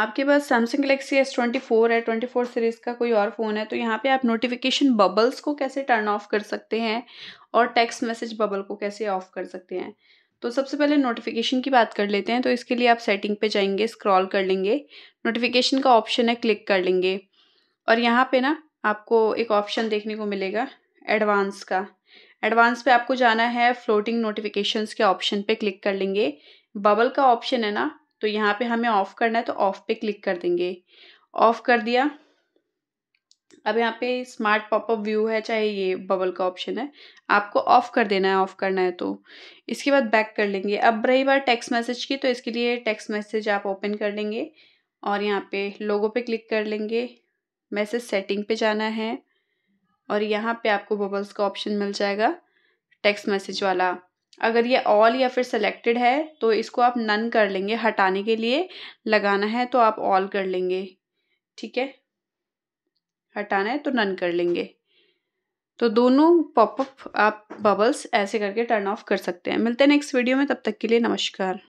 आपके पास Samsung Galaxy S twenty four है ट्वेंटी फोर सीरीज़ का कोई और फ़ोन है तो यहाँ पे आप नोटिफिकेशन बबल्स को कैसे टर्न ऑफ कर सकते हैं और टेक्स्ट मैसेज बबल को कैसे ऑफ कर सकते हैं तो सबसे पहले नोटिफिकेशन की बात कर लेते हैं तो इसके लिए आप सेटिंग पे जाएंगे स्क्रॉल कर लेंगे नोटिफिकेशन का ऑप्शन है क्लिक कर लेंगे और यहाँ पर ना आपको एक ऑप्शन देखने को मिलेगा एडवांस का एडवांस पे आपको जाना है फ्लोटिंग नोटिफिकेशंस के ऑप्शन पे क्लिक कर लेंगे बबल का ऑप्शन है ना तो यहाँ पे हमें ऑफ़ करना है तो ऑफ़ पे क्लिक कर देंगे ऑफ़ कर दिया अब यहाँ पे स्मार्ट पॉपअप व्यू है चाहे ये बबल का ऑप्शन है आपको ऑफ़ कर देना है ऑफ़ करना है तो इसके बाद बैक कर लेंगे अब रही बार टेक्स्ट मैसेज की तो इसके लिए टेक्स्ट मैसेज आप ओपन कर लेंगे और यहाँ पे लोगो पे क्लिक कर लेंगे मैसेज सेटिंग पे जाना है और यहाँ पे आपको बबल्स का ऑप्शन मिल जाएगा टेक्स्ट मैसेज वाला अगर ये ऑल या फिर सेलेक्टेड है तो इसको आप नन कर लेंगे हटाने के लिए लगाना है तो आप ऑल कर लेंगे ठीक है हटाना है तो नन कर लेंगे तो दोनों पॉपअप आप बबल्स ऐसे करके टर्न ऑफ कर सकते हैं मिलते हैं नेक्स्ट वीडियो में तब तक के लिए नमस्कार